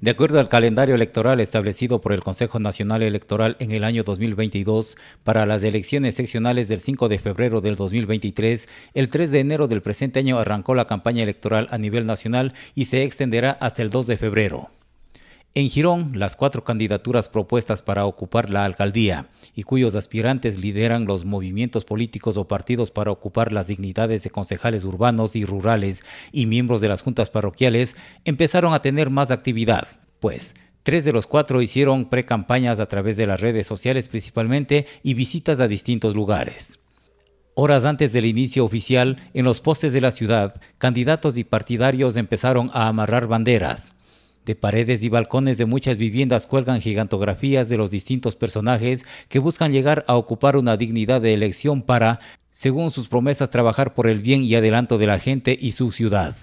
De acuerdo al calendario electoral establecido por el Consejo Nacional Electoral en el año 2022 para las elecciones seccionales del 5 de febrero del 2023, el 3 de enero del presente año arrancó la campaña electoral a nivel nacional y se extenderá hasta el 2 de febrero. En Girón, las cuatro candidaturas propuestas para ocupar la alcaldía y cuyos aspirantes lideran los movimientos políticos o partidos para ocupar las dignidades de concejales urbanos y rurales y miembros de las juntas parroquiales, empezaron a tener más actividad, pues tres de los cuatro hicieron precampañas a través de las redes sociales principalmente y visitas a distintos lugares. Horas antes del inicio oficial, en los postes de la ciudad, candidatos y partidarios empezaron a amarrar banderas de paredes y balcones de muchas viviendas cuelgan gigantografías de los distintos personajes que buscan llegar a ocupar una dignidad de elección para, según sus promesas, trabajar por el bien y adelanto de la gente y su ciudad.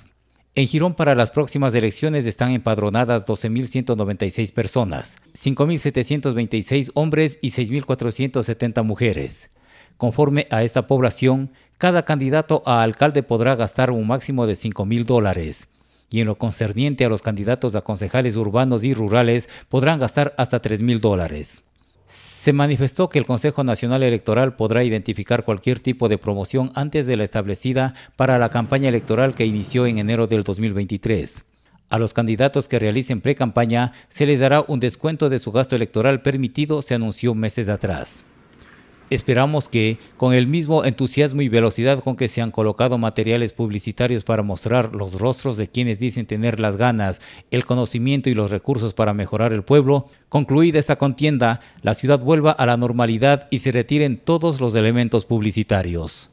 En Girón para las próximas elecciones están empadronadas 12.196 personas, 5.726 hombres y 6.470 mujeres. Conforme a esta población, cada candidato a alcalde podrá gastar un máximo de 5.000 dólares y en lo concerniente a los candidatos a concejales urbanos y rurales podrán gastar hasta 3.000 dólares. Se manifestó que el Consejo Nacional Electoral podrá identificar cualquier tipo de promoción antes de la establecida para la campaña electoral que inició en enero del 2023. A los candidatos que realicen pre-campaña se les dará un descuento de su gasto electoral permitido, se anunció meses atrás. Esperamos que, con el mismo entusiasmo y velocidad con que se han colocado materiales publicitarios para mostrar los rostros de quienes dicen tener las ganas, el conocimiento y los recursos para mejorar el pueblo, concluida esta contienda, la ciudad vuelva a la normalidad y se retiren todos los elementos publicitarios.